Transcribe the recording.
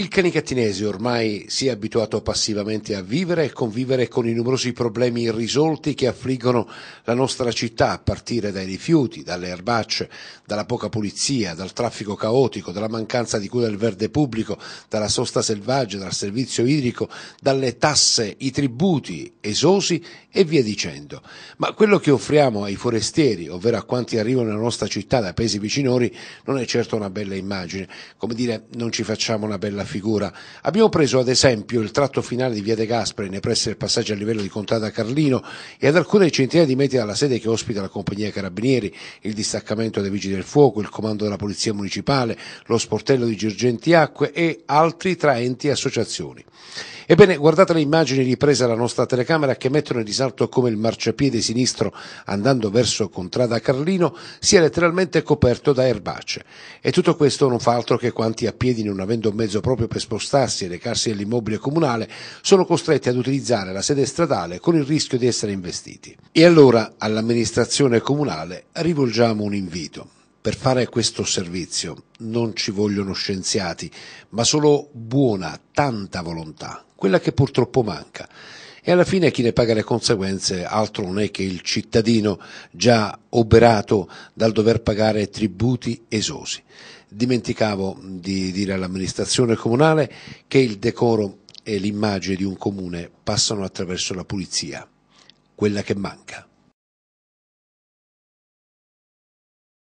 Il canicattinese ormai si è abituato passivamente a vivere e convivere con i numerosi problemi irrisolti che affliggono la nostra città, a partire dai rifiuti, dalle erbacce, dalla poca pulizia, dal traffico caotico, dalla mancanza di cura del verde pubblico, dalla sosta selvaggia, dal servizio idrico, dalle tasse, i tributi esosi e via dicendo. Ma quello che offriamo ai forestieri, ovvero a quanti arrivano nella nostra città da paesi vicinori, non è certo una bella immagine. Come dire, non ci facciamo una bella figura. Abbiamo preso ad esempio il tratto finale di Via De Gasperi nei pressi del passaggio a livello di Contrada Carlino e ad alcune centinaia di metri dalla sede che ospita la compagnia Carabinieri, il distaccamento dei Vigili del Fuoco, il comando della Polizia Municipale, lo sportello di Girgentiacque e altri tra enti e associazioni. Ebbene, guardate le immagini riprese alla nostra telecamera che mettono in risalto come il marciapiede sinistro andando verso Contrada Carlino sia letteralmente coperto da erbacce. E tutto questo non fa altro che quanti a piedi, non avendo mezzo proprio per spostarsi e recarsi all'immobile comunale, sono costretti ad utilizzare la sede stradale con il rischio di essere investiti. E allora all'amministrazione comunale rivolgiamo un invito. Per fare questo servizio non ci vogliono scienziati, ma solo buona, tanta volontà quella che purtroppo manca. E alla fine chi ne paga le conseguenze altro non è che il cittadino già oberato dal dover pagare tributi esosi. Dimenticavo di dire all'amministrazione comunale che il decoro e l'immagine di un comune passano attraverso la pulizia, quella che manca.